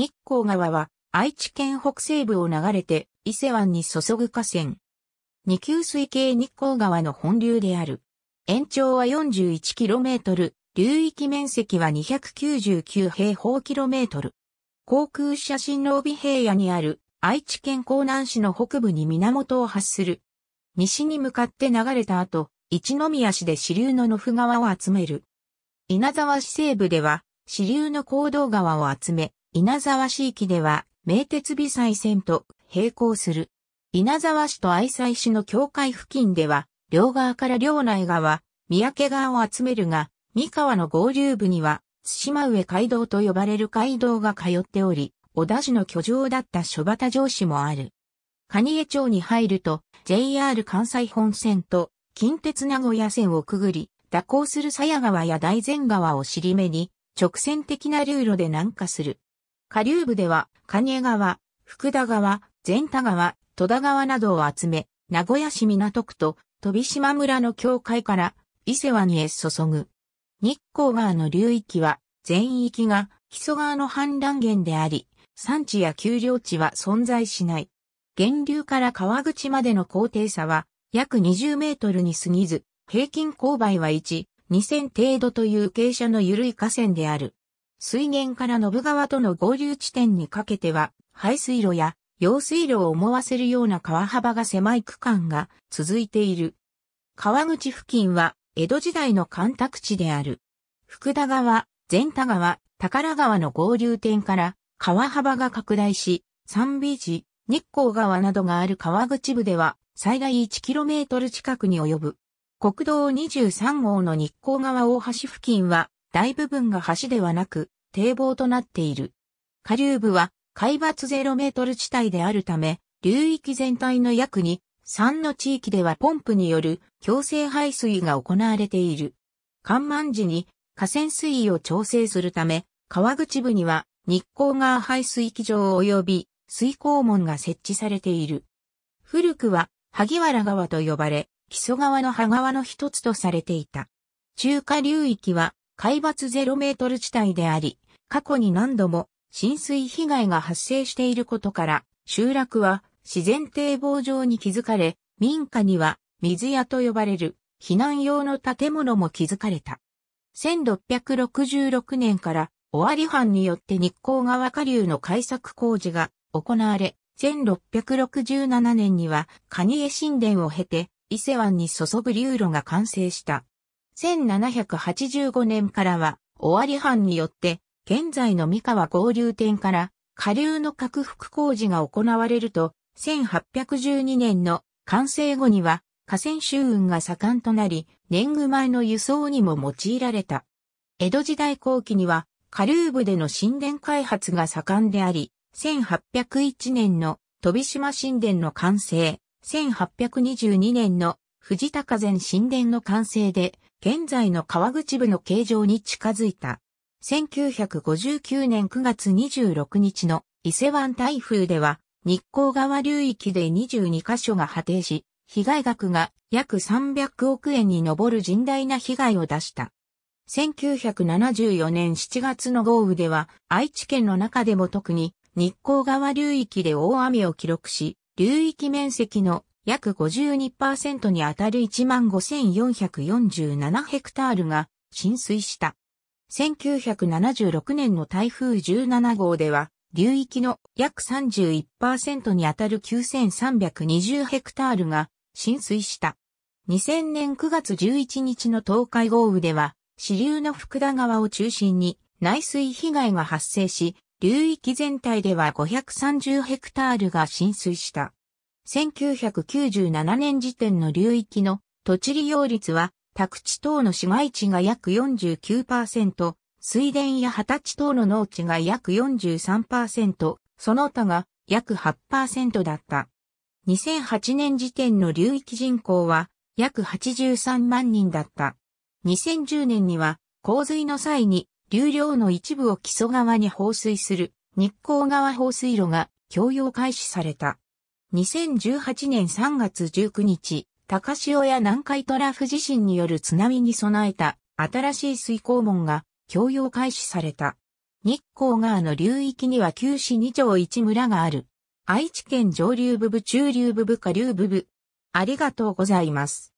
日光川は愛知県北西部を流れて伊勢湾に注ぐ河川。二級水系日光川の本流である。延長は 41km、流域面積は299平方キロメートル。航空写真の帯平野にある愛知県江南市の北部に源を発する。西に向かって流れた後、一宮市で支流の野府川を集める。稲沢市西部では支流の行動川を集め、稲沢市域では、名鉄美祭線と並行する。稲沢市と愛西市の境界付近では、両側から両内側、三宅側を集めるが、三河の合流部には、津島上街道と呼ばれる街道が通っており、小田市の居城だった諸畑城市もある。蟹江町に入ると、JR 関西本線と近鉄名古屋線をくぐり、蛇行する鞘川や大前川を尻目に、直線的な流路で南下する。下流部では、蟹江川、福田川、善田川、戸田川などを集め、名古屋市港区と飛島村の境界から伊勢湾へ注ぐ。日光川の流域は全域が木曽川の氾濫源であり、産地や丘陵地は存在しない。源流から川口までの高低差は約20メートルに過ぎず、平均勾配は1、2000程度という傾斜の緩い河川である。水源から信川との合流地点にかけては、排水路や用水路を思わせるような川幅が狭い区間が続いている。川口付近は江戸時代の干拓地である。福田川、善田川、宝川の合流点から川幅が拡大し、三美寺、日光川などがある川口部では最大 1km 近くに及ぶ。国道23号の日光川大橋付近は大部分が橋ではなく堤防となっている。下流部は海抜ゼロメートル地帯であるため、流域全体の約2、3の地域ではポンプによる強制排水が行われている。干満時に河川水位を調整するため、川口部には日光川排水機場及び水溝門が設置されている。古くは萩原川と呼ばれ、木曽川の葉川の一つとされていた。中華流域は海抜ゼロメートル地帯であり、過去に何度も浸水被害が発生していることから、集落は自然堤防上に築かれ、民家には水屋と呼ばれる避難用の建物も築かれた。1666年から尾張藩によって日光川下流の開作工事が行われ、1667年には蟹江神殿を経て伊勢湾に注ぐ流路が完成した。1785年からは、尾張藩によって、現在の三河合流点から、下流の拡幅工事が行われると、1812年の完成後には、河川周運が盛んとなり、年貢米の輸送にも用いられた。江戸時代後期には、下流部での神殿開発が盛んであり、1801年の飛島神殿の完成、1822年の藤高前神殿の完成で、現在の川口部の形状に近づいた。1959年9月26日の伊勢湾台風では、日光川流域で22カ所が破定し、被害額が約300億円に上る甚大な被害を出した。1974年7月の豪雨では、愛知県の中でも特に日光川流域で大雨を記録し、流域面積の約52%にあたる15,447ヘクタールが浸水した。1976年の台風17号では、流域の約31%にあたる9320ヘクタールが浸水した。2000年9月11日の東海豪雨では、支流の福田川を中心に内水被害が発生し、流域全体では530ヘクタールが浸水した。1997年時点の流域の土地利用率は、宅地等の市街地が約49%、水田や畑地等の農地が約43%、その他が約8%だった。2008年時点の流域人口は約83万人だった。2010年には洪水の際に流量の一部を基礎側に放水する日光側放水路が供用開始された。2018年3月19日、高潮や南海トラフ地震による津波に備えた新しい水耕門が供用開始された。日光川の流域には九市二町一村がある。愛知県上流部部中流部部下流部部。ありがとうございます。